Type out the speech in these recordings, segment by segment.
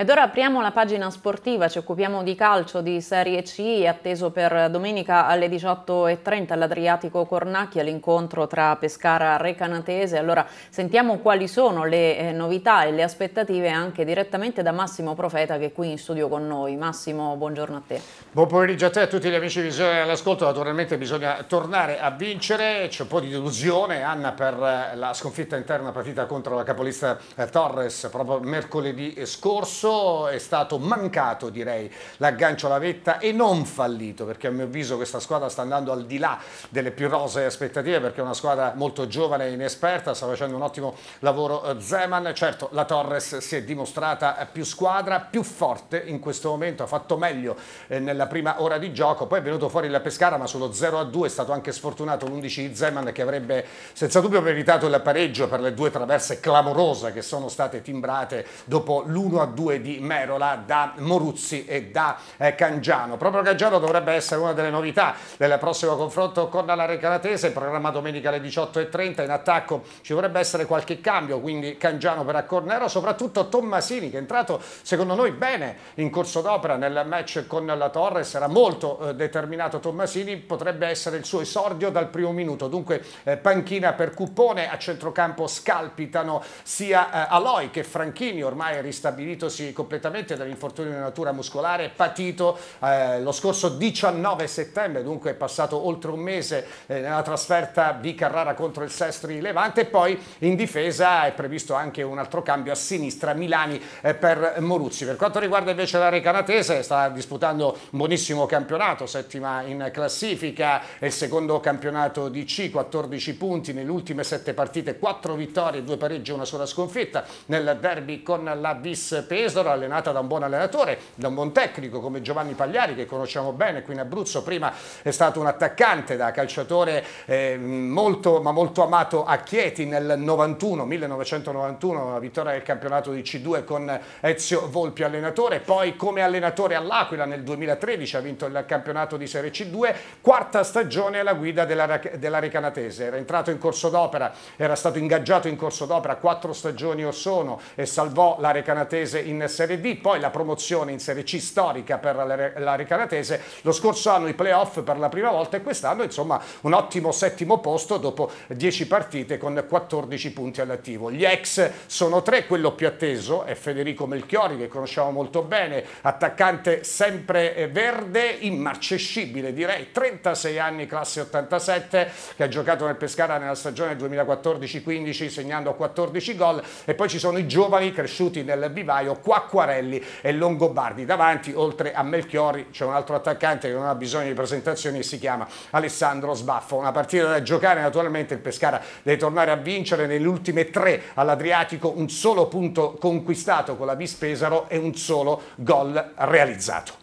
Ed ora apriamo la pagina sportiva, ci occupiamo di calcio di Serie C, atteso per domenica alle 18.30 all'Adriatico Cornacchi, all'incontro tra Pescara e Recanatese. Allora sentiamo quali sono le eh, novità e le aspettative anche direttamente da Massimo Profeta che è qui in studio con noi. Massimo, buongiorno a te. Buon pomeriggio a te e a tutti gli amici di visione all'ascolto. Naturalmente bisogna tornare a vincere, c'è un po' di delusione Anna per eh, la sconfitta interna partita contro la capolista eh, Torres proprio mercoledì scorso questo è stato mancato direi l'aggancio alla vetta e non fallito perché a mio avviso questa squadra sta andando al di là delle più rose aspettative perché è una squadra molto giovane e inesperta, sta facendo un ottimo lavoro eh, Zeman, certo la Torres si è dimostrata più squadra, più forte in questo momento, ha fatto meglio eh, nella prima ora di gioco, poi è venuto fuori la Pescara ma sullo 0-2 è stato anche sfortunato l'11 di Zeman che avrebbe senza dubbio meritato il pareggio per le due traverse clamorose che sono state timbrate dopo l'1-2 di Merola da Moruzzi e da eh, Cangiano. Proprio Cangiano dovrebbe essere una delle novità del prossimo confronto con la Recalatese, programma domenica alle 18.30, in attacco ci dovrebbe essere qualche cambio, quindi Cangiano per Accornero, soprattutto Tommasini che è entrato secondo noi bene in corso d'opera nel match con la Torre, sarà molto eh, determinato Tommasini, potrebbe essere il suo esordio dal primo minuto, dunque eh, panchina per Cuppone, a centrocampo scalpitano sia eh, Aloi che Franchini, ormai è ristabilito ricopertosi completamente dall'infortunio di natura muscolare patito eh, lo scorso 19 settembre, dunque è passato oltre un mese eh, nella trasferta di Carrara contro il Sestri Levante e poi in difesa è previsto anche un altro cambio a sinistra Milani eh, per Moruzzi. Per quanto riguarda invece la Recanatese sta disputando un buonissimo campionato, settima in classifica, è il secondo campionato di C, 14 punti nelle ultime 7 partite, 4 vittorie, 2 pareggi e una sola sconfitta nel derby con la Bis Pesa Pesaro, allenata da un buon allenatore, da un buon tecnico come Giovanni Pagliari che conosciamo bene qui in Abruzzo, prima è stato un attaccante da calciatore eh, molto ma molto amato a Chieti nel 91, 1991, la vittoria del campionato di C2 con Ezio Volpi allenatore, poi come allenatore all'Aquila nel 2013 ha vinto il campionato di Serie C2, quarta stagione alla guida della, della Recanatese, era entrato in corso d'opera, era stato ingaggiato in corso d'opera quattro stagioni or sono e salvò la Recanatese in in Serie D, poi la promozione in Serie C storica per la, Recanatese, lo scorso anno i playoff per la prima volta e quest'anno insomma un ottimo settimo posto dopo 10 partite con 14 punti all'attivo. Gli ex sono tre, quello più atteso è Federico Melchiori che conosciamo molto bene, attaccante sempre eh, verde, immarcescibile direi, 36 anni, classe 87, che ha giocato nel Pescara nella stagione 2014-15 segnando 14 gol e poi ci sono i giovani cresciuti nel vivaio, Quacquarelli e Longobardi. Davanti, oltre a Melchiori, c'è un altro attaccante che non ha bisogno di presentazioni e si chiama Alessandro Sbaffo. Una partita da giocare, naturalmente il Pescara deve tornare a vincere nelle ultime tre all'Adriatico, un solo punto conquistato con la Vispesaro e un solo gol realizzato.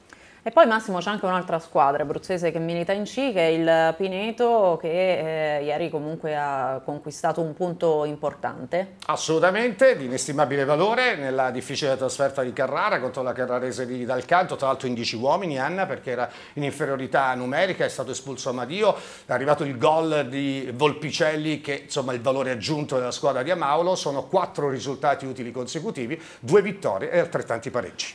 E poi Massimo c'è anche un'altra squadra abruzzese che milita in C, che è il Pineto, che eh, ieri comunque ha conquistato un punto importante. Assolutamente, di inestimabile valore nella difficile trasferta di Carrara contro la Carrarese di Dalcanto, tra l'altro in 10 uomini Anna perché era in inferiorità numerica, è stato espulso Amadio, è arrivato il gol di Volpicelli che insomma è il valore aggiunto della squadra di Amaulo, sono quattro risultati utili consecutivi, due vittorie e altrettanti pareggi.